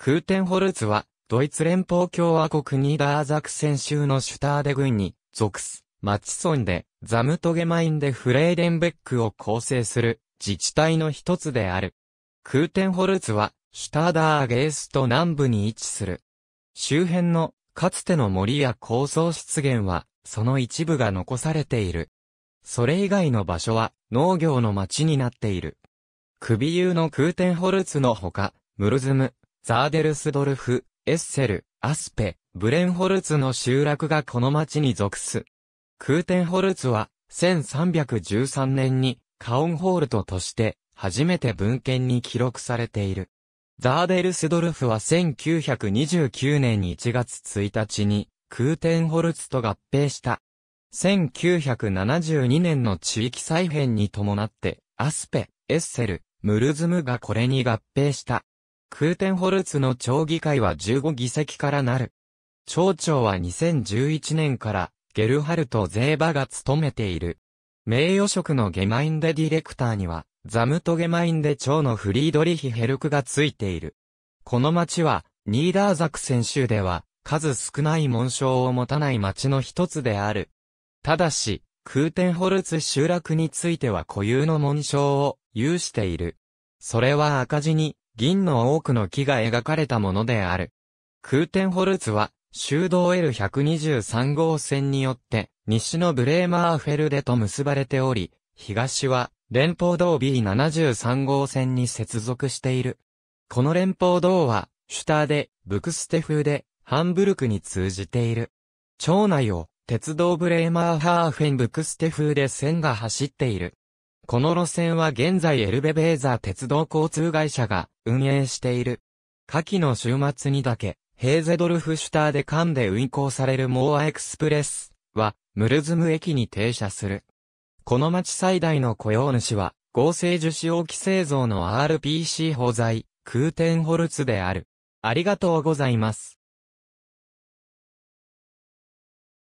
クーテンホルツは、ドイツ連邦共和国ニダーザクセン州のシュターデ郡に属す、マチソンで、ザムトゲマインでフレーデンベックを構成する自治体の一つである。クーテンホルツは、シュターダーゲースと南部に位置する。周辺の、かつての森や高層湿原は、その一部が残されている。それ以外の場所は、農業の町になっている。首有のクーテンホルツのほか、ムルズム、ザーデルスドルフ、エッセル、アスペ、ブレンホルツの集落がこの町に属す。クーテンホルツは、1313年に、カオンホールトとして、初めて文献に記録されている。ザーデルスドルフは1929年1月1日に、クーテンホルツと合併した。1972年の地域再編に伴って、アスペ、エッセル、ムルズムがこれに合併した。クーテンホルツの町議会は15議席からなる。町長は2011年からゲルハルト・ゼーバが務めている。名誉職のゲマインデディレクターには、ザムトゲマインデ町のフリードリヒヘルクがついている。この町は、ニーダーザク選手では、数少ない紋章を持たない町の一つである。ただし、クーテンホルツ集落については固有の紋章を有している。それは赤字に銀の多くの木が描かれたものである。クーテンホルツは、修道 L123 号線によって、西のブレーマーフェルデと結ばれており、東は、連邦道 B73 号線に接続している。この連邦道は、シュターで、ブクステフで、ハンブルクに通じている。町内を、鉄道ブレーマーハーフェンブクステフで線が走っている。この路線は現在エルベベーザー鉄道交通会社が運営している。夏季の週末にだけ、ヘーゼドルフシュターで間で運行されるモーアエクスプレスは、ムルズム駅に停車する。この町最大の雇用主は、合成樹脂機製造の RPC 保材、空天ホルツである。ありがとうございます。